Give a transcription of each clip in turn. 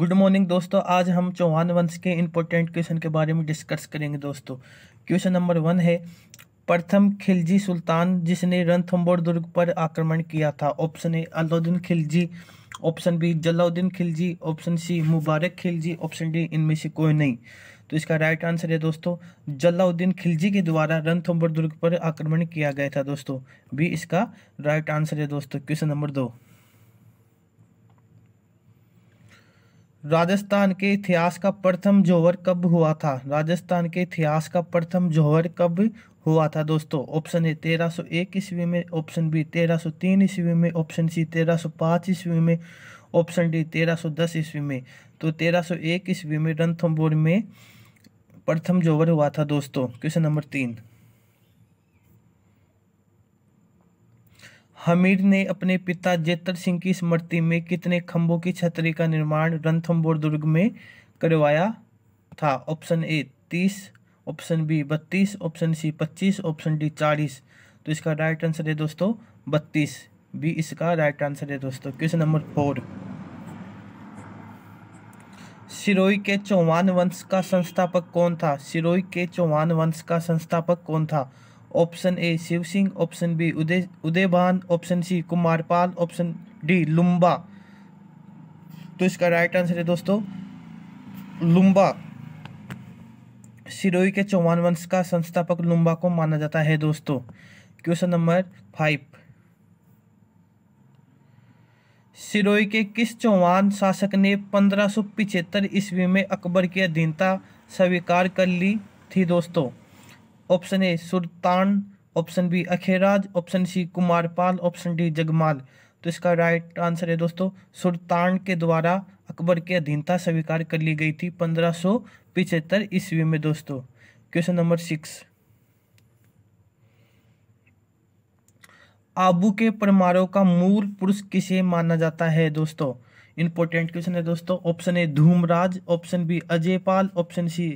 good morning दोस्तों आज हम चौहान वंश के इम्पोर्टेंट क्वेश्चन के बारे में डिस्कस करेंगे दोस्तों क्वेश्चन नंबर वन है प्रथम खिलजी सुल्तान जिसने रणथम्बोर दुर्ग पर आक्रमण किया था option A Alauddin Khilji option B Jalaluddin Khilji option C Mubarak Khilji option D इनमें से कोई नहीं तो इसका राइट आंसर है दोस्तों जलाउद्दीन खिलजी के द्वारा रणथम्बोर दुर्ग पर आक्रमण किया गया था दोस्तों बी इसका राइट आंसर है दोस्तों क्वेश्चन नंबर दो राजस्थान के इतिहास का प्रथम जोहर कब हुआ था राजस्थान के इतिहास का प्रथम जोहर कब हुआ था दोस्तों ऑप्शन ए तेरह सौ एक ईस्वी में ऑप्शन बी तेरह सौ तीन ईस्वी में ऑप्शन सी तेरह सौ पाँच ईस्वी में ऑप्शन डी तेरह सौ दस ईस्वी में तो तेरह सौ एक ईस्वी में रणथम्बोर में प्रथम जोहर हुआ था दोस्तों क्वेश्चन नंबर तीन हमीर ने अपने पिता जेतर सिंह की स्मृति में कितने खंभों की छतरी का निर्माण रणथम्बोर दुर्ग में करवाया था ऑप्शन ए तीस ऑप्शन बी बत्तीस ऑप्शन सी पच्चीस ऑप्शन डी चालीस तो इसका राइट आंसर है दोस्तों बत्तीस बी इसका राइट आंसर है दोस्तों क्वेश्चन नंबर फोर सिरोई के चौहान वंश का संस्थापक कौन था सिरोई के चौहान वंश का संस्थापक कौन था option A Shiv Singh option B Uday Udaybhan option C Kumarpal option D Lumba तो इसका राइट आंसर है दोस्तों लुम्बा सिरोही के चौहान वंश का संस्थापक लुम्बा को माना जाता है दोस्तों क्वेश्चन नंबर फाइव सिरोही के किस चौहान शासक ने पंद्रह सौ पिछहत्तर ईस्वी में अकबर की अधीनता स्वीकार कर ली थी दोस्तों option A Sultan option B Akheraj option C Kumarpal option D Jagmal तो इसका राइट आंसर है दोस्तों सुल्तान के द्वारा अकबर की अधीनता स्वीकार कर ली गई थी पंद्रह सौ पिछहत्तर ईस्वी में दोस्तों क्वेश्चन नंबर सिक्स आबू के परमारों का मूल पुरुष किसे माना जाता है दोस्तों इंपॉर्टेंट क्वेश्चन है दोस्तों option A Dhumraj option B Ajay Pal option C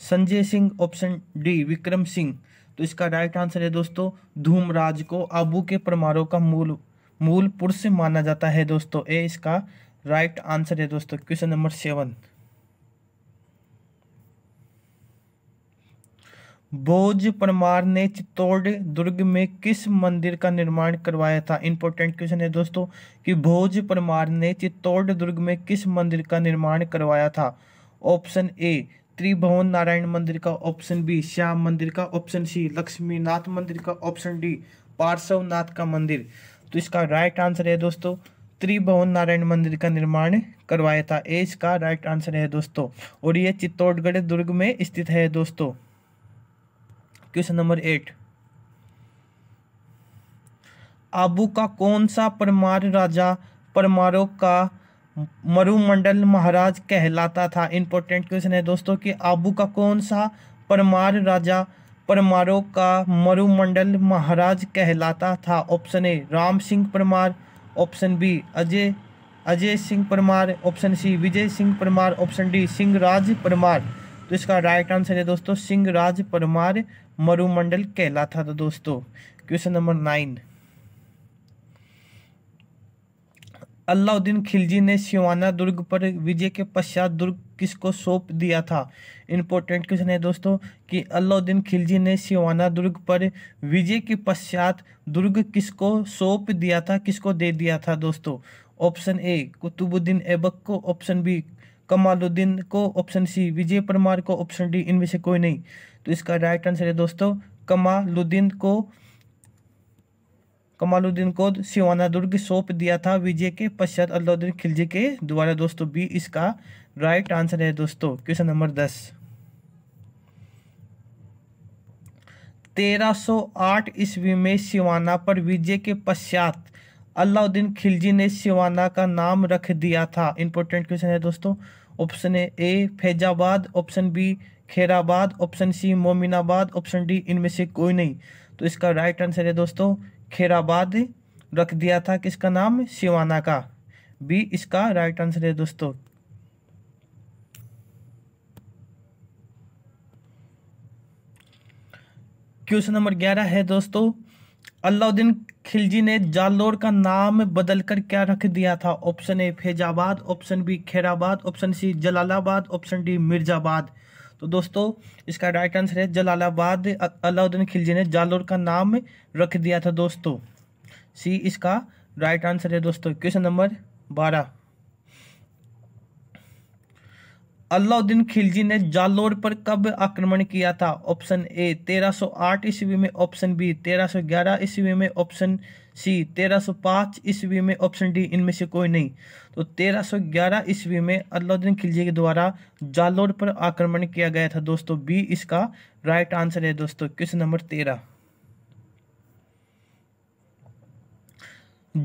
Sanjay Singh option D Vikram Singh तो इसका राइट आंसर है दोस्तों धूमराज को आबू के परमारों का मूल मूल पुरुष माना जाता है दोस्तों ए इसका राइट आंसर है दोस्तों क्वेश्चन नंबर सेवन बोझ परमार ने चित्तौड़ दुर्ग में किस मंदिर का निर्माण करवाया था इंपॉर्टेंट क्वेश्चन है दोस्तों कि भोज परमार ने चित्तौड़ दुर्ग में किस मंदिर का निर्माण करवाया था ऑप्शन ए त्रिभुवन नारायण मंदिर का ऑप्शन बी श्याम मंदिर का ऑप्शन सी लक्ष्मीनाथ मंदिर का ऑप्शन डी पार्श्वनाथ का मंदिर तो इसका राइट आंसर है दोस्तों त्रिभुवन नारायण मंदिर का निर्माण करवाया था ए इसका राइट आंसर है दोस्तों और ये चित्तौड़गढ़ दुर्ग में स्थित है दोस्तों क्वेश्चन नंबर एट आबू का कौन सा परमार राजा परमारों का मरुमंडल महाराज कहलाता था इंपॉर्टेंट क्वेश्चन है दोस्तों कि आबू का कौन सा परमार राजा परमारों का मरुमंडल महाराज कहलाता था option A Ram Singh Parmar option B Ajay Ajay Singh Parmar option C Vijay Singh Parmar option D Singh Raj Parmar तो इसका राइट आंसर है दोस्तों सिंह राज परमार मरुमंडल कहलाता था दोस्तों question number nine Alauddin Khilji ने शिवाना दुर्ग पर विजय के पश्चात दुर्ग किसको सौंप दिया था इम्पोर्टेंट क्वेश्चन है दोस्तों कि अलाउद्दीन खिलजी ने शिवाना दुर्ग पर विजय के पश्चात दुर्ग किसको सौंप दिया था किसको दे दिया था दोस्तों ऑप्शन ए कुतुबुद्दीन ऐबक को ऑप्शन बी कमालुद्दीन को ऑप्शन सी विजय परमार को ऑप्शन डी इनमें से कोई नहीं तो इसका राइट आंसर है दोस्तों कमालुद्दीन को कमालुद्दीन को सिवाना दुर्ग सौंप दिया था विजय के पश्चात अलाउद्दीन खिलजी के द्वारा दोस्तों बी इसका राइट आंसर है दोस्तों क्वेश्चन नंबर दस 1308 ईस्वी में सिवाना पर विजय के पश्चात अलाउद्दीन खिलजी ने सिवाना का नाम रख दिया था इंपॉर्टेंट क्वेश्चन है दोस्तों option A Faizabad option B Khairabad option C Mominabad option D इनमें से कोई नहीं तो इसका राइट आंसर है दोस्तों खेराबाद रख दिया था किसका नाम शिवाना का बी इसका राइट आंसर है दोस्तों क्वेश्चन नंबर ग्यारह है दोस्तों अलाउद्दीन खिलजी ने जालोर का नाम बदलकर क्या रख दिया था option A Faizabad option B Khairabad option C Jalalabad option D Mirzabad तो दोस्तों इसका राइट आंसर है जलालाबाद अलाउद्दीन खिलजी ने जालोर का नाम रख दिया था दोस्तों सी इसका राइट आंसर है दोस्तों क्वेश्चन नंबर बारह अलाउद्दीन खिलजी ने जालोर पर कब आक्रमण किया था ऑप्शन ए 1308 ईस्वी में ऑप्शन बी 1311 ईस्वी में ऑप्शन सी 1305 ईस्वी में ऑप्शन डी इनमें से कोई नहीं तो 1311 ईस्वी में अलाउद्दीन खिलजी के द्वारा जालोर पर आक्रमण किया गया था दोस्तों बी इसका राइट आंसर है दोस्तों क्वेश्चन नंबर तेरह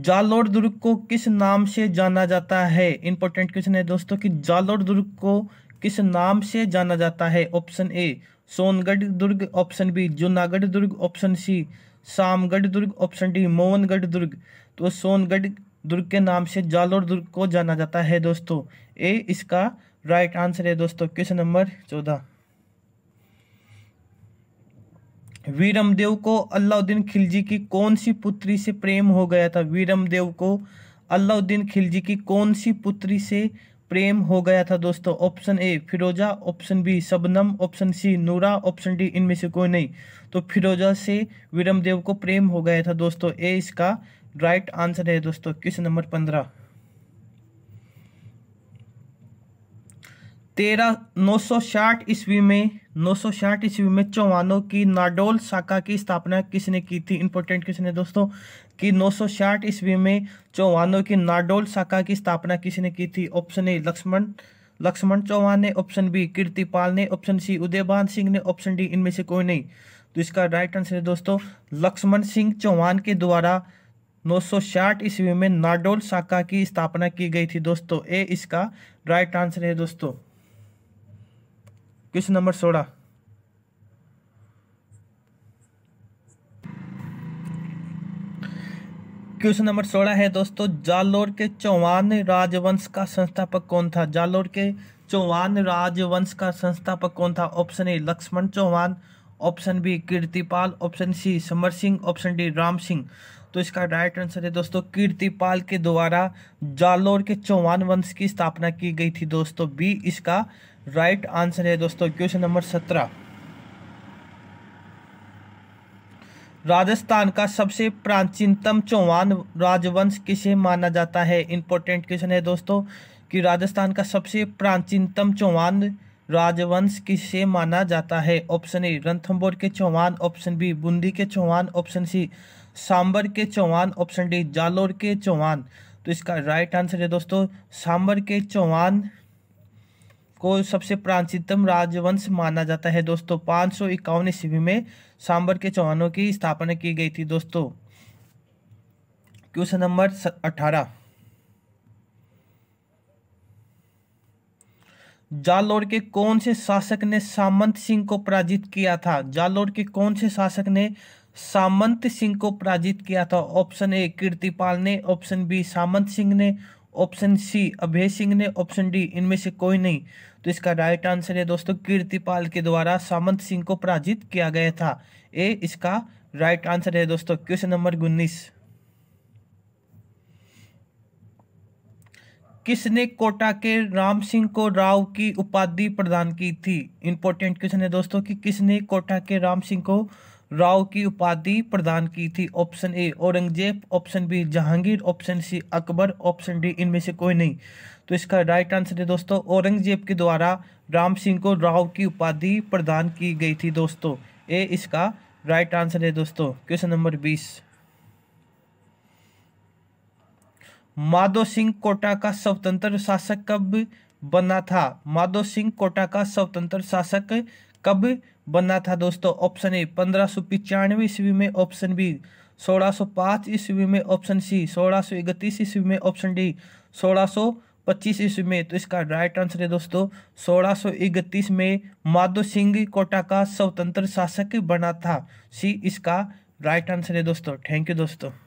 जालोर दुर्ग को किस नाम से जाना जाता है इंपॉर्टेंट क्वेश्चन है दोस्तों कि जालोर दुर्ग को किस नाम से जाना जाता है ऑप्शन ए सोनगढ़ दुर्ग ऑप्शन बी जूनागढ़ दुर्ग ऑप्शन सी सामगढ़ दुर्ग ऑप्शन डी मोहनगढ़ दुर्ग तो सोनगढ़ दुर्ग के नाम से जालोर दुर्ग को जाना जाता है दोस्तों ए इसका राइट आंसर है दोस्तों क्वेश्चन नंबर चौदह वीरमदेव को अलाउद्दीन खिलजी की कौन सी पुत्री से प्रेम हो गया था वीरमदेव को अलाउद्दीन खिलजी की कौन सी पुत्री से प्रेम हो गया था दोस्तों option A Firoza option B Shabnam option C Noora option D इनमें से कोई नहीं तो फिरोजा से विरमदेव को प्रेम हो गया था दोस्तों ए इसका राइट आंसर है दोस्तों क्वेश्चन नंबर पंद्रह तेरह नौ सौ साठ ईस्वी में नौ सौ साठ ईस्वी में चौहानों की नाडोल शाखा की स्थापना किसने की थी इंपॉर्टेंट किसने दोस्तों कि नौ सौ साठ ईस्वी में चौहानों की नाडोल शाखा की स्थापना किसने की थी ऑप्शन ए लक्ष्मण लक्ष्मण चौहान ने ऑप्शन बी कीर्तिपाल ने ऑप्शन सी उदयभान सिंह ने ऑप्शन डी इनमें से कोई नहीं तो इसका राइट आंसर है दोस्तों लक्ष्मण सिंह चौहान के द्वारा नौ सौ साठ ईस्वी में नाडोल शाखा की स्थापना की गई थी दोस्तों ए इसका राइट आंसर है दोस्तों क्वेश्चन नंबर सोलह क्वेश्चन नंबर सोलह है दोस्तों जालोर के चौहान राजवंश का संस्थापक कौन था जालोर के चौहान राजवंश का संस्थापक कौन था option A Lakshman Chauhan option B Kirtipal option C Samar Singh option D Ram Singh तो इसका राइट आंसर है दोस्तों कीर्तिपाल के द्वारा जालोर के चौहान वंश की स्थापना की गई थी दोस्तों बी इसका राइट आंसर है दोस्तों क्वेश्चन नंबर सत्रह राजस्थान का सबसे प्राचीनतम चौहान राजवंश किसे माना जाता है इंपॉर्टेंट क्वेश्चन है दोस्तों कि राजस्थान का सबसे प्राचीनतम चौहान राजवंश किसे माना जाता है ऑप्शन ए रंथम्बोर के चौहान ऑप्शन बी बूंदी के चौहान ऑप्शन सी सांबर के चौहान ऑप्शन डी जालोर के चौहान तो इसका राइट आंसर है दोस्तों सांबर के चौहान को सबसे प्राचीनतम राजवंश माना जाता है दोस्तों पाँच सौ इक्यावन ईस्वी में सांबर के चौहानों की स्थापना की गई थी दोस्तों क्वेश्चन नंबर अठारह जालोर के कौन से शासक ने सामंत सिंह को पराजित किया था जालोर के कौन से शासक ने सामंत सिंह को पराजित किया था ऑप्शन ए कीर्तिपाल ने ऑप्शन बी सामंत सिंह ने ऑप्शन सी अभय सिंह ने ऑप्शन डी इनमें से कोई नहीं तो इसका राइट आंसर है दोस्तों कीर्तिपाल के द्वारा सामंत सिंह को पराजित किया गया था ए इसका राइट आंसर है दोस्तों क्वेश्चन नंबर उन्नीस किसने कोटा के राम सिंह को राव की उपाधि प्रदान की थी इंपॉर्टेंट क्वेश्चन है दोस्तों कि किसने कोटा के राम सिंह को राव की उपाधि प्रदान की थी option A Aurangzeb option B Jahangir option C Akbar option D इनमें से कोई नहीं तो इसका राइट आंसर है दोस्तों औरंगजेब के द्वारा राम सिंह को राव की उपाधि प्रदान की गई थी दोस्तों ए इसका राइट आंसर है दोस्तों क्वेश्चन नंबर बीस माधो सिंह कोटा का स्वतंत्र शासक कब बना था माधो सिंह कोटा का स्वतंत्र शासक कब बनना था दोस्तों ऑप्शन ए पंद्रह सौ पिचानवे ईस्वी में ऑप्शन बी सोलह सौ पाँच ईस्वी में ऑप्शन सी सोलह सौ इकतीस ईस्वी में ऑप्शन डी सोलह सौ पच्चीस ईस्वी में तो इसका राइट आंसर है दोस्तों सोलह सौ इकतीस में माधो सिंह कोटा का स्वतंत्र शासक बना था सी इसका राइट आंसर है दोस्तों थैंक यू दोस्तों